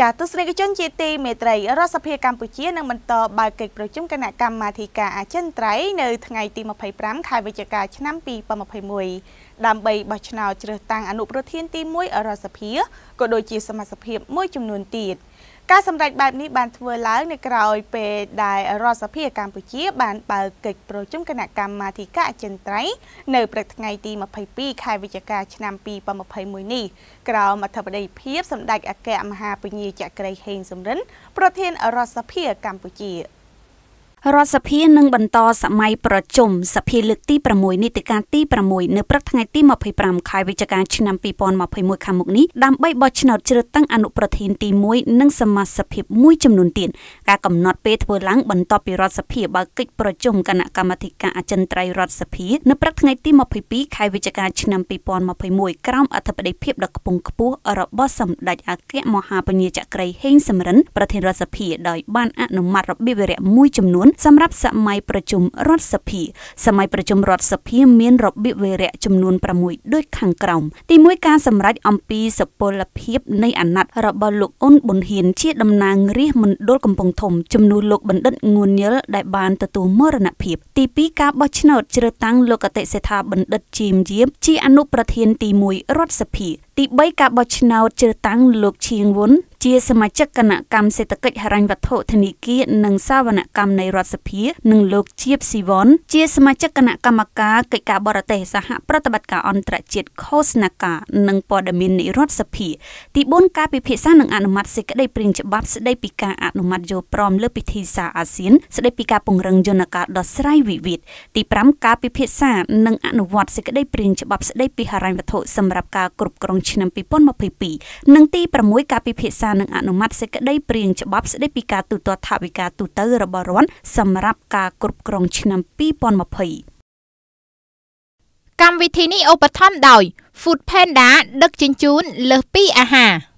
ចាទស្សនិកជនជាទីមេត្រីរដ្ឋសភាកម្ពុជានឹងបន្តបើកកិច្ចប្រជុំគណៈកម្មាធិការអចិន្ត្រៃយ៍នៅថ្ងៃទី25ខែវិច្ឆិកាឆ្នាំ2021ដើម្បីបោះឆ្នោតជ្រើសតាំងអនុប្រធានទី1រដ្ឋសភាក៏ដូចជាសមាជិកភាពមួយចំនួនទៀត។ការសម្ដែងបែបនេះបានធ្វើឡើងនៅក្រោយពេលដែលរដ្ឋសភាកម្ពុជា បានបើកកិច្ចប្រជុំគណៈកម្មាធិការអចិន្ត្រៃយ៍នៅព្រឹកថ្ងៃទី22ខែវិច្ឆិកាឆ្នាំ2021នេះក្រោមអធិបតីភាព សម្ដេចអគ្គមហាពញាចក្រីហេងសំរិនប្រធានរដ្ឋសភា កម្ពុជារដ្ឋសភានឹងបន្តសម័យប្រជុំសភាលើកទី6នីតិកាលទី6នៅព្រឹកថ្ងៃទី25ខែវិច្ឆិកាឆ្នាំ2021ខាងមុខនេះដើម្បីបោះឆ្នោតជ្រើសតាំងអនុប្រធានទី1និងសមាជិកភាពមួយចំនួនទៀតការកំណត់ពេលធ្វើឡើងបន្ទាប់ពីរដ្ឋសភាបើកកិច្ចប្រជុំគណៈកម្មាធិការអចិន្ត្រៃយ៍រដ្ឋសភានៅព្រឹកថ្ងៃទី22ខែវិច្ឆិកាឆ្នាំ2021ក្រោមអធិបតីភាពដ៏ខ្ពង់ខ្ពស់របស់សម្ដេចអគ្គមហាពញាចក្រីហេងសំរិនប្រធានរដ្ឋសភាដោយបានអនុម័តរបៀបវារៈមួយចំនួនសម្រាប់សម័យប្រជុំរដ្ឋសភាសម័យប្រជុំរដ្ឋសភាមានរបៀបវេរៈចំនួន6ដូចខាងក្រោមទី1ការសម្រេចអំពីសុពលភាពនៃអាណត្តិរបស់លោកអ៊ុនប៊ុនហ៊ានជាតំណាងរាជមណ្ឌលកំពង់ធំចំនួនលោកបណ្ឌិតងួនញិលដែលបានទទួលមរណភាពទី2ការបោះឆ្នោតជ្រើសតាំងលោកអតិសេដ្ឋាបណ្ឌិតជីមយៀបជាអនុប្រធានទី1រដ្ឋសភាទី3ការបោះឆ្នោតជ្រើសតាំងលោកឈៀងវុនជា សមាជិកគណៈកម្មសេដ្ឋកិច្ចហិរញ្ញវត្ថុធនាគារនិងសាវនកម្មនៃរដ្ឋសភា និងលោកជាបស៊ីវ៉ុនជា សមាជិកគណៈកម្មការកិច្ចការបរទេសសហប្រតិបត្តិការអន្តរជាតិខូស្នាកានិងព័ត៌មាននៃរដ្ឋសភាទី4ការពិភាក្សានិងអនុម័តសេចក្តីព្រាងច្បាប់ស្តីពីការអនុម័តយល់ព្រមលើពិធីសារអាស៊ានស្តីពីការពង្រឹងយន្តការដោះស្រាយវិវាទទី5ការពិភាក្សានិងអនុវត្តសេចក្តីព្រាងច្បាប់ស្តីពីហិរញ្ញវត្ថុសម្រាប់ការគ្រប់គ្រងឆ្នាំ2022និងទី6ការពិភាក្សានឹងអនុម័តសេចក្តីព្រាងច្បាប់ស្តីពីការទូទាត់ថវិកាទូទៅរបស់រដ្ឋសម្រាប់ការគ្រប់គ្រងឆ្នាំ2020កម្មវិធីនេះឧបត្ថម្ភដោយ Food Panda ដឹកជញ្ជូនលើសពីអាហារ។